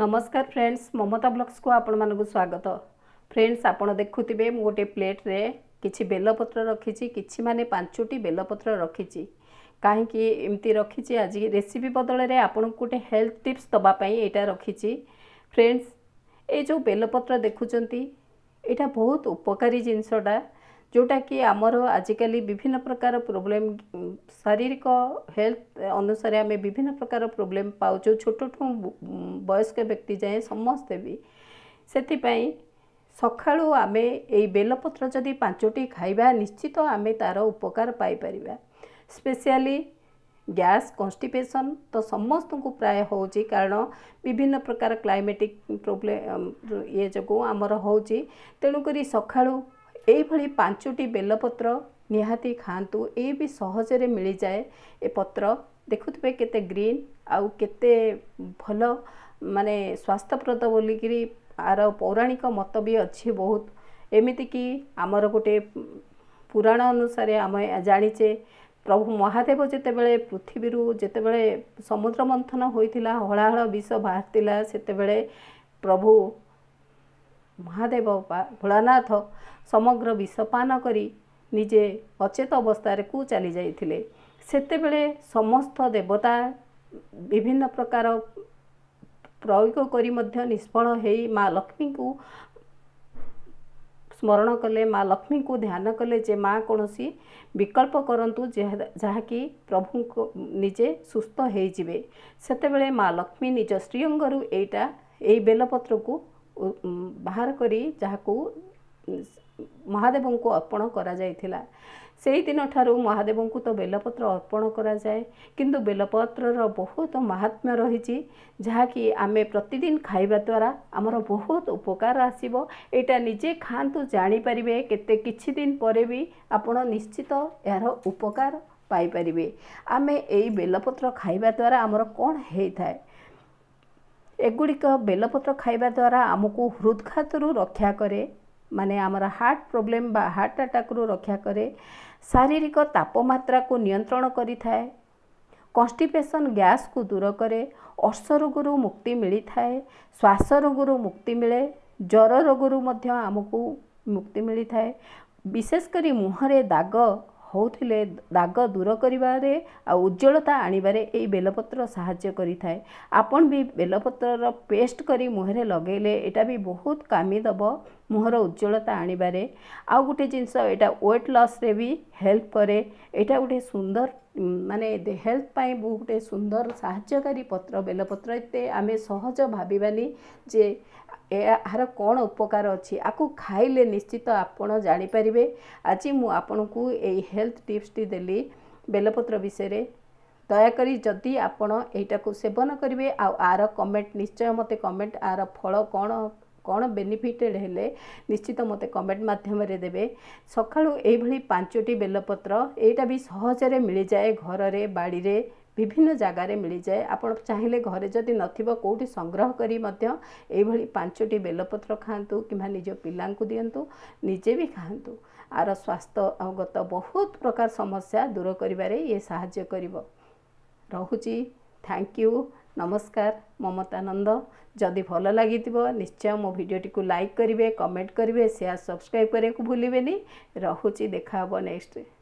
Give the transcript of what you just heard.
ନମସ୍କାର ଫ୍ରେଣ୍ଡସ୍ ମମତା ବ୍ଲଗ୍ସକୁ ଆପଣମାନଙ୍କୁ ସ୍ୱାଗତ ଫ୍ରେଣ୍ଡସ୍ ଆପଣ ଦେଖୁଥିବେ ମୁଁ ଗୋଟିଏ ପ୍ଲେଟ୍ରେ କିଛି ବେଲପତ୍ର ରଖିଛି କିଛି ମାନେ ପାଞ୍ଚଟି ବେଲପତ୍ର ରଖିଛି କାହିଁକି ଏମିତି ରଖିଛି ଆଜି ରେସିପି ବଦଳରେ ଆପଣଙ୍କୁ ଗୋଟେ ହେଲ୍ଥ ଟିପ୍ସ ଦେବା ପାଇଁ ଏଇଟା ରଖିଛି ଫ୍ରେଣ୍ଡସ୍ ଏଇ ଯେଉଁ ବେଲପତ୍ର ଦେଖୁଛନ୍ତି ଏଇଟା ବହୁତ ଉପକାରୀ ଜିନିଷଟା ଯେଉଁଟାକି ଆମର ଆଜିକାଲି ବିଭିନ୍ନ ପ୍ରକାର ପ୍ରୋବ୍ଲେମ୍ ଶାରୀରିକ ହେଲ୍ଥ ଅନୁସାରେ ଆମେ ବିଭିନ୍ନ ପ୍ରକାର ପ୍ରୋବ୍ଲେମ୍ ପାଉଛୁ ଛୋଟଠୁ ବୟସ୍କ ବ୍ୟକ୍ତି ଯାଏଁ ସମସ୍ତେ ବି ସେଥିପାଇଁ ସକାଳୁ ଆମେ ଏଇ ବେଲପତ୍ର ଯଦି ପାଞ୍ଚଟି ଖାଇବା ନିଶ୍ଚିତ ଆମେ ତା'ର ଉପକାର ପାଇପାରିବା ସ୍ପେଶିଆଲି ଗ୍ୟାସ୍ କନ୍ଷ୍ଟିପେସନ୍ ତ ସମସ୍ତଙ୍କୁ ପ୍ରାୟ ହେଉଛି କାରଣ ବିଭିନ୍ନ ପ୍ରକାର କ୍ଲାଇମେଟିକ୍ ପ୍ରୋବ୍ଲେମ୍ ଇଏ ଯୋଗୁଁ ଆମର ହେଉଛି ତେଣୁକରି ସକାଳୁ এইভাবে ପାଞ୍ଚଟି ବେଲପତ୍ର ନିହାତି ଖାଆନ୍ତୁ ଏ ବି ସହଜରେ ମିଳିଯାଏ ଏ ପତ୍ର ଦେଖୁଥିବେ କେତେ ଗ୍ରୀନ୍ ଆଉ କେତେ ଭଲ ମାନେ ସ୍ୱାସ୍ଥ୍ୟପ୍ରଦ ବୋଲିକିରି ଆର ପୌରାଣିକ ମତ ବି ଅଛି ବହୁତ ଏମିତିକି ଆମର ଗୋଟେ ପୁରାଣ ଅନୁସାରେ ଆମେ ଜାଣିଛେ ପ୍ରଭୁ ମହାଦେବ ଯେତେବେଳେ ପୃଥିବୀରୁ ଯେତେବେଳେ ସମୁଦ୍ର ମନ୍ଥନ ହୋଇଥିଲା ହଳାହଳ ବିଷ ବାହାରିଥିଲା ସେତେବେଳେ ପ୍ରଭୁ ମହାଦେବ ଭୋଳାନାଥ ସମଗ୍ର ବିଷପାନ କରି ନିଜେ ଅଚେତ ଅବସ୍ଥାରେ କୁ ଚାଲିଯାଇଥିଲେ ସେତେବେଳେ ସମସ୍ତ ଦେବତା ବିଭିନ୍ନ ପ୍ରକାର ପ୍ରୟୋଗ କରି ମଧ୍ୟ ନିଷ୍ଫଳ ହେଇ ମା' ଲକ୍ଷ୍ମୀଙ୍କୁ ସ୍ମରଣ କଲେ ମା' ଲକ୍ଷ୍ମୀଙ୍କୁ ଧ୍ୟାନ କଲେ ଯେ ମା' କୌଣସି ବିକଳ୍ପ କରନ୍ତୁ ଯାହାକି ପ୍ରଭୁଙ୍କ ନିଜେ ସୁସ୍ଥ ହେଇଯିବେ ସେତେବେଳେ ମା' ଲକ୍ଷ୍ମୀ ନିଜ ଶ୍ରୀଅଙ୍ଗରୁ ଏଇଟା ଏଇ ବେଲପତ୍ରକୁ ବାହାର କରି ଯାହାକୁ ମହାଦେବଙ୍କୁ ଅର୍ପଣ କରାଯାଇଥିଲା ସେଇଦିନ ଠାରୁ ମହାଦେବଙ୍କୁ ତ ବେଲପତ୍ର ଅର୍ପଣ କରାଯାଏ କିନ୍ତୁ ବେଲପତ୍ରର ବହୁତ ମହାତ୍ମ୍ୟ ରହିଛି ଯାହାକି ଆମେ ପ୍ରତିଦିନ ଖାଇବା ଦ୍ୱାରା ଆମର ବହୁତ ଉପକାର ଆସିବ ଏଇଟା ନିଜେ ଖାଆନ୍ତୁ ଜାଣିପାରିବେ କେତେ କିଛି ଦିନ ପରେ ବି ଆପଣ ନିଶ୍ଚିତ ଏହାର ଉପକାର ପାଇପାରିବେ ଆମେ ଏଇ ବେଲପତ୍ର ଖାଇବା ଦ୍ୱାରା ଆମର କ'ଣ ହେଇଥାଏ ଏଗୁଡ଼ିକ ବେଲପତ୍ର ଖାଇବା ଦ୍ୱାରା ଆମକୁ ହୃଦ୍ଘାତରୁ ରକ୍ଷା କରେ ମାନେ ଆମର ହାର୍ଟ ପ୍ରୋବ୍ଲେମ୍ ବା ହାର୍ଟ ଆଟାକ୍ରୁ ରକ୍ଷା କରେ ଶାରୀରିକ ତାପମାତ୍ରାକୁ ନିୟନ୍ତ୍ରଣ କରିଥାଏ କନ୍ଷ୍ଟିପେସନ୍ ଗ୍ୟାସ୍କୁ ଦୂର କରେ ଅର୍ଷ ରୋଗରୁ ମୁକ୍ତି ମିଳିଥାଏ ଶ୍ୱାସ ରୋଗରୁ ମୁକ୍ତି ମିଳେ ଜ୍ୱର ରୋଗରୁ ମଧ୍ୟ ଆମକୁ ମୁକ୍ତି ମିଳିଥାଏ ବିଶେଷ କରି ମୁହଁରେ ଦାଗ ହେଉଥିଲେ ଦାଗ ଦୂର କରିବାରେ ଆଉ ଉଜ୍ଜଳତା ଆଣିବାରେ ଏହି ବେଲପତ୍ର ସାହାଯ୍ୟ କରିଥାଏ ଆପଣ ବି ବେଲପତ୍ରର ପେଷ୍ଟ କରି ମୁହଁରେ ଲଗେଇଲେ ଏଇଟା ବି ବହୁତ କାମି ଦେବ ମୁହଁର ଉଜ୍ଜଳତା ଆଣିବାରେ ଆଉ ଗୋଟେ ଜିନିଷ ଏଇଟା ୱେଟ୍ ଲସ୍ରେ ବି ହେଲ୍ପ କରେ ଏଇଟା ଗୋଟେ ସୁନ୍ଦର ମାନେ ହେଲ୍ଥ ପାଇଁ ଗୋଟେ ସୁନ୍ଦର ସାହାଯ୍ୟକାରୀ ପତ୍ର ବେଲପତ୍ର ଏତେ ଆମେ ସହଜ ଭାବିବାନି ଯେ ଏହାର କ'ଣ ଉପକାର ଅଛି ଆକୁ ଖାଇଲେ ନିଶ୍ଚିତ ଆପଣ ଜାଣିପାରିବେ ଆଜି ମୁଁ ଆପଣଙ୍କୁ ଏଇ ହେଲ୍ଥ ଟିପ୍ସଟି ଦେଲି ବେଲପତ୍ର ବିଷୟରେ ଦୟାକରି ଯଦି ଆପଣ ଏଇଟାକୁ ସେବନ କରିବେ ଆଉ ଆର କମେଣ୍ଟ ନିଶ୍ଚୟ ମୋତେ କମେଣ୍ଟ ଆର ଫଳ କ'ଣ କ'ଣ ବେନିଫିଟେଡ଼ ହେଲେ ନିଶ୍ଚିତ ମୋତେ କମେଣ୍ଟ ମାଧ୍ୟମରେ ଦେବେ ସକାଳୁ ଏଇଭଳି ପାଞ୍ଚଟି ବେଲପତ୍ର ଏଇଟା ବି ସହଜରେ ମିଳିଯାଏ ଘରରେ ବାଡ଼ିରେ ବିଭିନ୍ନ ଜାଗାରେ ମିଳିଯାଏ ଆପଣ ଚାହିଁଲେ ଘରେ ଯଦି ନଥିବ କେଉଁଠି ସଂଗ୍ରହ କରି ମଧ୍ୟ ଏଇଭଳି ପାଞ୍ଚଟି ବେଲପତ୍ର ଖାଆନ୍ତୁ କିମ୍ବା ନିଜ ପିଲାଙ୍କୁ ଦିଅନ୍ତୁ ନିଜେ ବି ଖାଆନ୍ତୁ ଆର ସ୍ୱାସ୍ଥ୍ୟଗତ ବହୁତ ପ୍ରକାର ସମସ୍ୟା ଦୂର କରିବାରେ ଇଏ ସାହାଯ୍ୟ କରିବ ରହୁଛି ଥ୍ୟାଙ୍କ ୟୁ ନମସ୍କାର ମମତା ନନ୍ଦ ଯଦି ଭଲ ଲାଗିଥିବ ନିଶ୍ଚୟ ମୋ ଭିଡ଼ିଓଟିକୁ ଲାଇକ୍ କରିବେ କମେଣ୍ଟ କରିବେ ସେୟାର୍ ସବସ୍କ୍ରାଇବ୍ କରିବାକୁ ଭୁଲିବେନି ରହୁଛି ଦେଖା ହେବ ନେକ୍ସଟ୍